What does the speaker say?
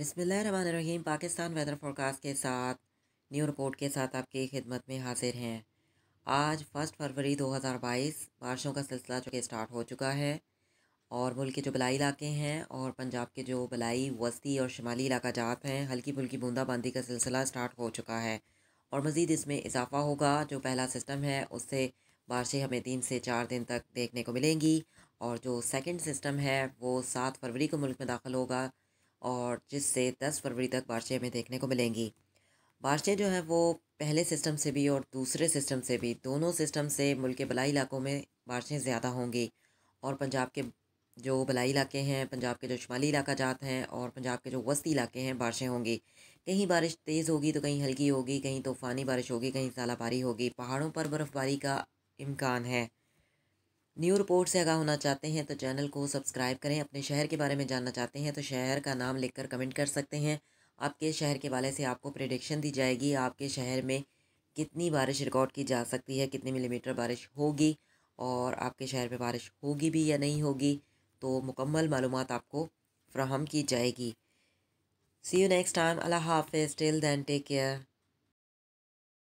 बिसमीम Pakistan weather forecast के साथ न्यू रिपोर्ट के साथ आपकी खिदमत में हाजिर हैं आज फर्स्ट फरवरी 2022 बारिशों का सिलसिला जो कि स्टार्ट हो चुका है और मुल्क के जो बलाई इलाके हैं और पंजाब के जो बलाई वस्ती और शुमाली इलाका जात हैं हल्की फुल्की बूंदाबांदी का सिलसिला स्टार्ट हो चुका है और मज़ीद इसमें इजाफा होगा जो पहला सिस्टम है उससे बारिशें हमें तीन से चार दिन तक देखने को मिलेंगी और जो सेकंड सिस्टम है वो सात फरवरी को मुल्क में दाखिल होगा और जिससे दस फरवरी तक बारिशें हमें देखने को मिलेंगी बारिशें जो हैं वो पहले सिस्टम से भी और दूसरे सिस्टम से भी दोनों सिस्टम से मुल्क के बलाई इलाकों में बारिशें ज़्यादा होंगी और पंजाब के जो बलाई इलाके हैं पंजाब के जो शुमाली इलाका जात हैं और पंजाब के जो वस्ती इलाके हैं बारिशें होंगी कहीं बारिश तेज़ होगी तो कहीं हल्की होगी कहीं तूफ़ानी बारिश होगी कहीं सालाबारी होगी पहाड़ों पर बर्फ़बारी का इम्कान है न्यू रिपोर्ट से आगा होना चाहते हैं तो चैनल को सब्सक्राइब करें अपने शहर के बारे में जानना चाहते हैं तो शहर का नाम लिखकर कमेंट कर सकते हैं आपके शहर के वाले से आपको प्रिडिक्शन दी जाएगी आपके शहर में कितनी बारिश रिकॉर्ड की जा सकती है कितनी मिलीमीटर बारिश होगी और आपके शहर में बारिश होगी भी या नहीं होगी तो मुकम्मल मालूम आपको फ्राहम की जाएगी सी यू नेक्स्ट टाइम अल्लाह हाफ टिल दैन टेक केयर